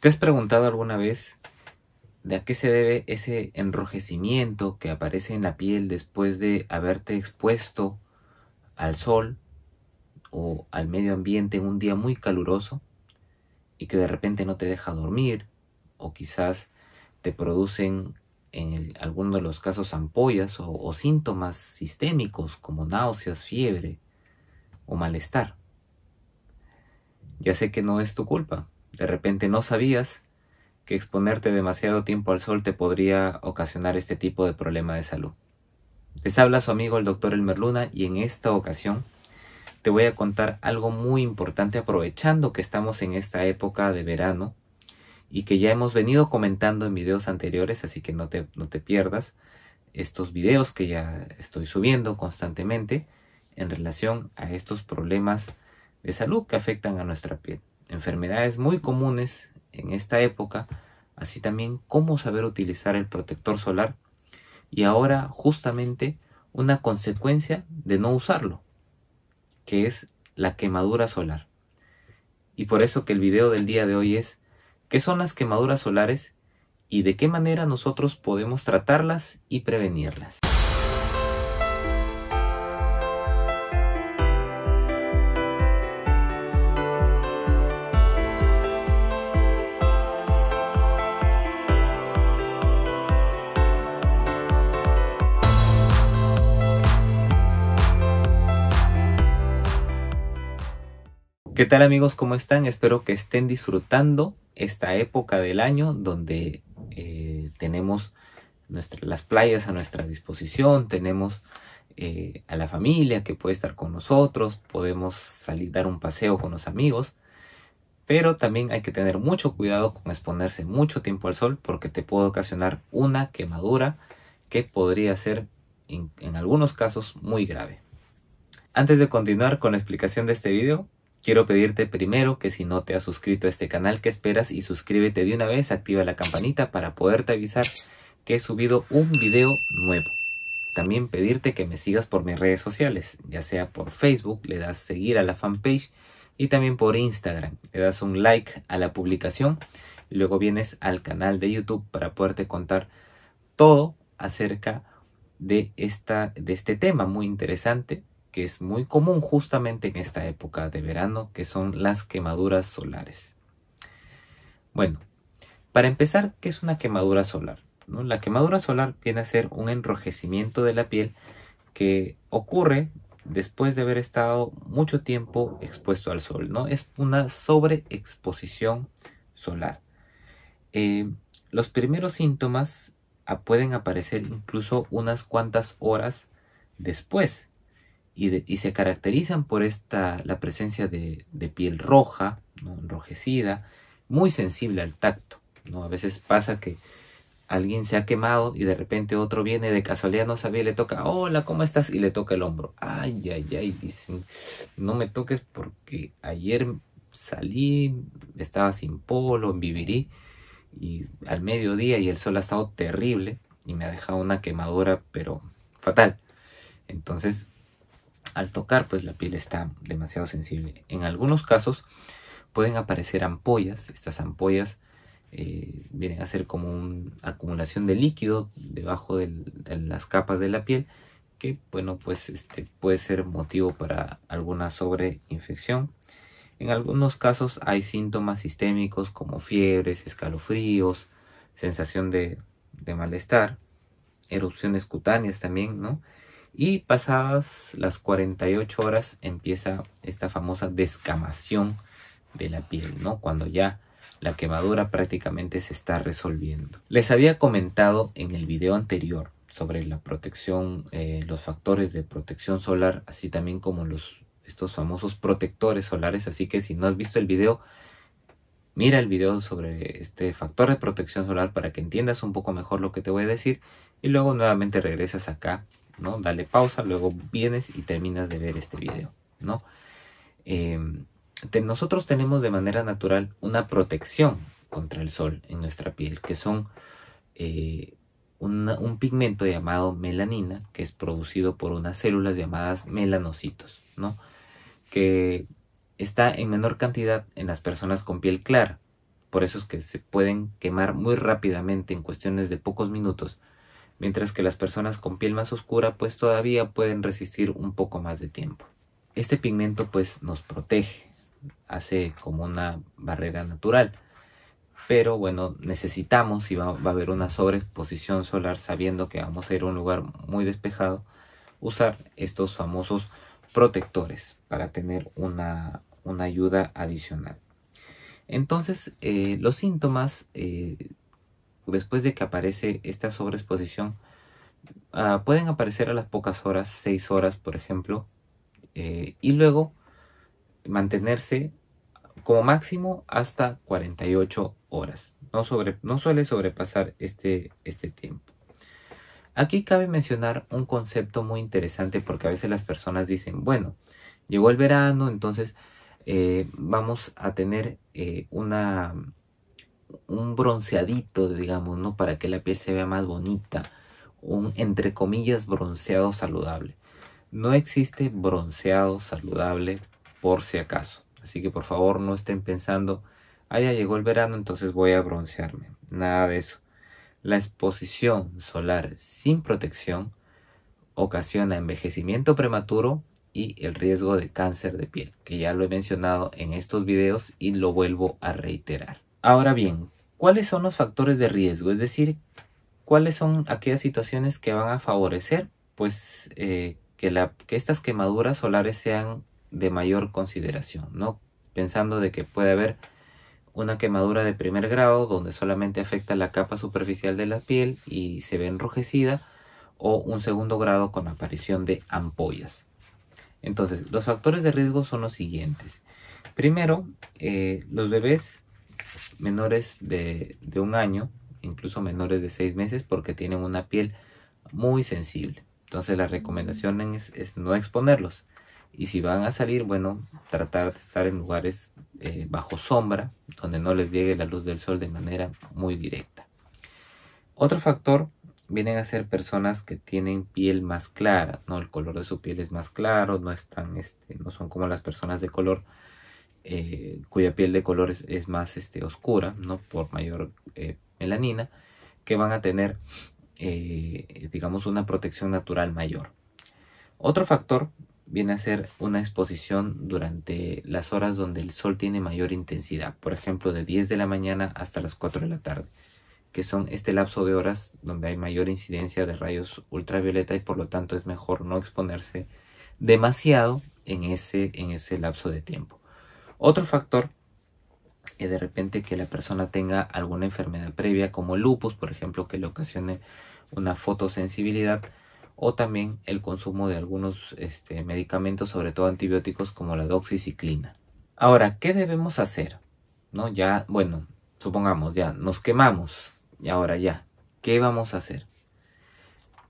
¿Te has preguntado alguna vez de a qué se debe ese enrojecimiento que aparece en la piel después de haberte expuesto al sol o al medio ambiente en un día muy caluroso y que de repente no te deja dormir o quizás te producen en alguno de los casos ampollas o síntomas sistémicos como náuseas, fiebre o malestar? Ya sé que no es tu culpa, de repente no sabías que exponerte demasiado tiempo al sol te podría ocasionar este tipo de problema de salud. Les habla su amigo el doctor Elmer Luna y en esta ocasión te voy a contar algo muy importante aprovechando que estamos en esta época de verano y que ya hemos venido comentando en videos anteriores, así que no te, no te pierdas estos videos que ya estoy subiendo constantemente en relación a estos problemas de salud que afectan a nuestra piel enfermedades muy comunes en esta época, así también cómo saber utilizar el protector solar y ahora justamente una consecuencia de no usarlo, que es la quemadura solar. Y por eso que el video del día de hoy es ¿qué son las quemaduras solares y de qué manera nosotros podemos tratarlas y prevenirlas? ¿Qué tal amigos? ¿Cómo están? Espero que estén disfrutando esta época del año donde eh, tenemos las playas a nuestra disposición, tenemos eh, a la familia que puede estar con nosotros, podemos salir dar un paseo con los amigos, pero también hay que tener mucho cuidado con exponerse mucho tiempo al sol porque te puede ocasionar una quemadura que podría ser en, en algunos casos muy grave. Antes de continuar con la explicación de este video, Quiero pedirte primero que si no te has suscrito a este canal, que esperas? Y suscríbete de una vez, activa la campanita para poderte avisar que he subido un video nuevo. También pedirte que me sigas por mis redes sociales, ya sea por Facebook, le das seguir a la fanpage y también por Instagram, le das un like a la publicación. luego vienes al canal de YouTube para poderte contar todo acerca de, esta, de este tema muy interesante que es muy común justamente en esta época de verano, que son las quemaduras solares. Bueno, para empezar, ¿qué es una quemadura solar? La quemadura solar viene a ser un enrojecimiento de la piel que ocurre después de haber estado mucho tiempo expuesto al sol, ¿no? Es una sobreexposición solar. Eh, los primeros síntomas ah, pueden aparecer incluso unas cuantas horas después y, se caracterizan por esta, la presencia de, piel roja, enrojecida, muy sensible al tacto. ¿no? A veces pasa que alguien se ha quemado y de repente otro viene de casualidad, no sabía, le toca, hola, ¿cómo estás? Y le toca el hombro. Ay, ay, ay, dicen, no me toques porque ayer salí, estaba sin polo, en Vivirí, y al mediodía y el sol ha estado terrible y me ha dejado una quemadura, pero fatal. Entonces, al tocar pues la piel está demasiado sensible. En algunos casos pueden aparecer ampollas, estas ampollas eh, vienen a ser como una acumulación de líquido debajo de las capas de la piel que bueno pues este puede ser motivo para alguna sobreinfección. En algunos casos hay síntomas sistémicos como fiebres, escalofríos, sensación de, de malestar, erupciones cutáneas también, ¿no? Y pasadas las 48 horas empieza esta famosa descamación de la piel, ¿no? Cuando ya la quemadura prácticamente se está resolviendo. Les había comentado en el video anterior sobre la protección, eh, los factores de protección solar, así también como los estos famosos protectores solares. Así que si no has visto el video, mira el video sobre este factor de protección solar para que entiendas un poco mejor lo que te voy a decir y luego nuevamente regresas acá ¿no? Dale pausa, luego vienes y terminas de ver este video, ¿no? Em, nosotros tenemos de manera natural una protección contra el sol en nuestra piel, que son eh, un pigmento llamado melanina, que es producido por unas células llamadas melanocitos, ¿no? Que está en menor cantidad en las personas con piel clara. Por eso es que se pueden quemar muy rápidamente en cuestiones de pocos minutos mientras que las personas con piel más oscura pues todavía pueden resistir un poco más de tiempo. Este pigmento pues nos protege, hace como una barrera natural, pero bueno, necesitamos si va, a haber una sobreexposición solar sabiendo que vamos a ir a un lugar muy despejado, usar estos famosos protectores para tener una, ayuda adicional. Entonces, eh, los síntomas eh, después de que aparece esta sobreexposición, ah, pueden aparecer a las pocas horas, 6 horas por ejemplo, eh, y luego mantenerse como máximo hasta 48 horas. No, sobre, no suele sobrepasar este, este tiempo. Aquí cabe mencionar un concepto muy interesante porque a veces las personas dicen, bueno, llegó el verano, entonces eh, vamos a tener eh, una, un bronceadito, digamos, ¿no? Para que la piel se vea más bonita. Un, entre comillas, bronceado saludable. No existe bronceado saludable por si acaso. Así que por favor no estén pensando, ah, ya llegó el verano, entonces voy a broncearme. Nada de eso. La exposición solar sin protección ocasiona envejecimiento prematuro y el riesgo de cáncer de piel, que ya lo he mencionado en estos videos y lo vuelvo a reiterar. Ahora bien, ¿cuáles son los factores de riesgo? Es decir, ¿cuáles son aquellas situaciones que van a favorecer pues, eh, que, estas quemaduras solares sean de mayor consideración? ¿no? Pensando de que puede haber una quemadura de primer grado donde solamente afecta la capa superficial de la piel y se ve enrojecida o un segundo grado con aparición de ampollas. Entonces, los factores de riesgo son los siguientes. Primero, eh, los bebés menores de, de un año, incluso menores de seis meses, porque tienen una piel muy sensible. Entonces la recomendación es, no exponerlos. Y si van a salir, bueno, tratar de estar en lugares eh, bajo sombra, donde no les llegue la luz del sol de manera muy directa. Otro factor vienen a ser personas que tienen piel más clara, ¿no? El color de su piel es más claro, no, están, este, no son como las personas de color eh, cuya piel de color es, más este, oscura, ¿no? por mayor eh, melanina, que van a tener, eh, digamos, una protección natural mayor. Otro factor viene a ser una exposición durante las horas donde el sol tiene mayor intensidad, por ejemplo, de 10 de la mañana hasta las 4 de la tarde, que son este lapso de horas donde hay mayor incidencia de rayos ultravioleta y por lo tanto es mejor no exponerse demasiado en ese, en ese lapso de tiempo. Otro factor es de repente que la persona tenga alguna enfermedad previa como lupus, por ejemplo, que le ocasione una fotosensibilidad o también el consumo de algunos este, medicamentos, sobre todo antibióticos como la doxiciclina. Ahora, ¿qué debemos hacer? ¿No? Ya, bueno, supongamos, ya nos quemamos y ahora ya, ¿qué vamos a hacer?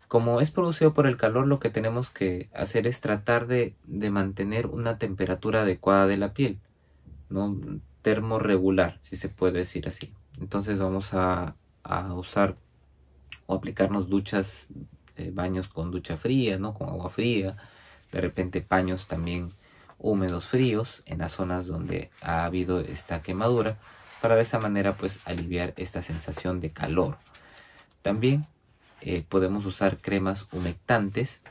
Como es producido por el calor, lo que tenemos que hacer es tratar de mantener una temperatura adecuada de la piel. ¿no? termo regular, si se puede decir así. Entonces vamos a, usar o aplicarnos duchas, eh, baños con ducha fría, ¿no? con agua fría, de repente paños también húmedos fríos en las zonas donde ha habido esta quemadura para de esa manera pues aliviar esta sensación de calor. También eh, podemos usar cremas humectantes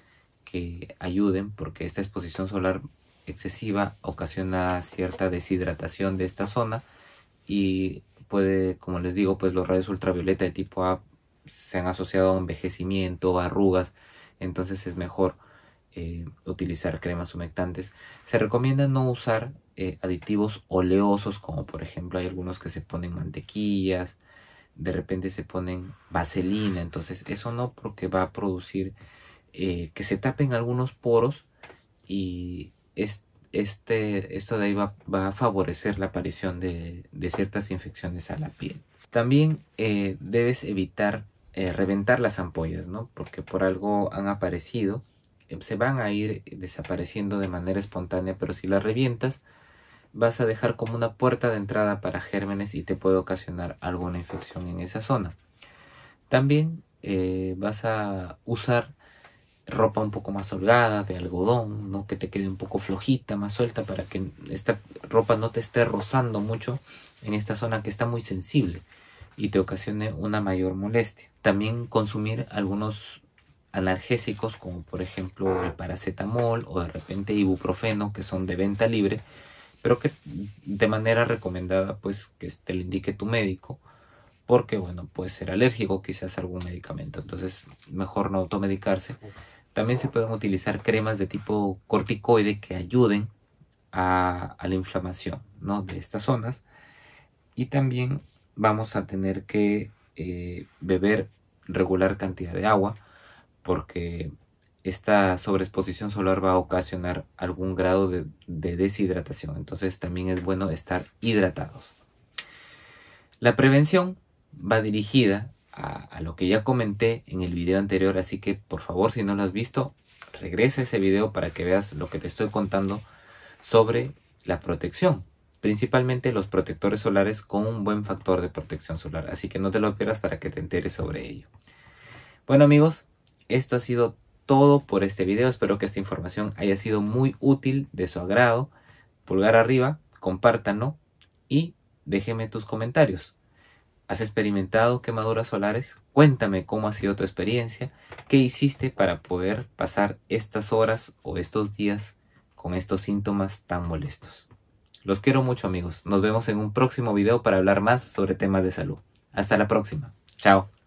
que ayuden porque esta exposición solar excesiva ocasiona cierta deshidratación de esta zona y puede, como les digo, pues los rayos ultravioleta de tipo A se han asociado a envejecimiento, arrugas, entonces es mejor eh, utilizar cremas humectantes. Se recomienda no usar eh, aditivos oleosos, como por ejemplo hay algunos que se ponen mantequillas, de repente se ponen vaselina, entonces eso no porque va a producir eh, que se tapen algunos poros y este, esto de ahí va, a favorecer la aparición de, ciertas infecciones a la piel. También eh, debes evitar eh, reventar las ampollas, ¿no? Porque por algo han aparecido, eh, se van a ir desapareciendo de manera espontánea, pero si las revientas, vas a dejar como una puerta de entrada para gérmenes y te puede ocasionar alguna infección en esa zona. También vas a usar ropa un poco más holgada, de algodón, ¿no? que te quede un poco flojita, más suelta, para que esta ropa no te esté rozando mucho en esta zona que está muy sensible y te ocasione una mayor molestia. También consumir algunos analgésicos como por ejemplo el paracetamol o de repente ibuprofeno que son de venta libre pero que de manera recomendada pues que te lo indique tu médico porque bueno puede ser alérgico quizás algún medicamento entonces mejor no automedicarse también se pueden utilizar cremas de tipo corticoide que ayuden a, la inflamación de estas zonas. Y también vamos a tener que eh, beber regular cantidad de agua porque esta sobreexposición solar va a ocasionar algún grado de, de, deshidratación. Entonces también es bueno estar hidratados. La prevención va dirigida a, lo que ya comenté en el video anterior, así que por favor si no lo has visto, regresa ese video para que veas lo que te estoy contando sobre la protección, principalmente los protectores solares con un buen factor de protección solar, así que no te lo pierdas para que te enteres sobre ello. Bueno amigos, esto ha sido todo por este video, espero que esta información haya sido muy útil, de su agrado, pulgar arriba, compártanlo y déjeme tus comentarios. ¿Has experimentado quemaduras solares? Cuéntame cómo ha sido tu experiencia, qué hiciste para poder pasar estas horas o estos días con estos síntomas tan molestos. Los quiero mucho amigos, nos vemos en un próximo video para hablar más sobre temas de salud. Hasta la próxima, chao.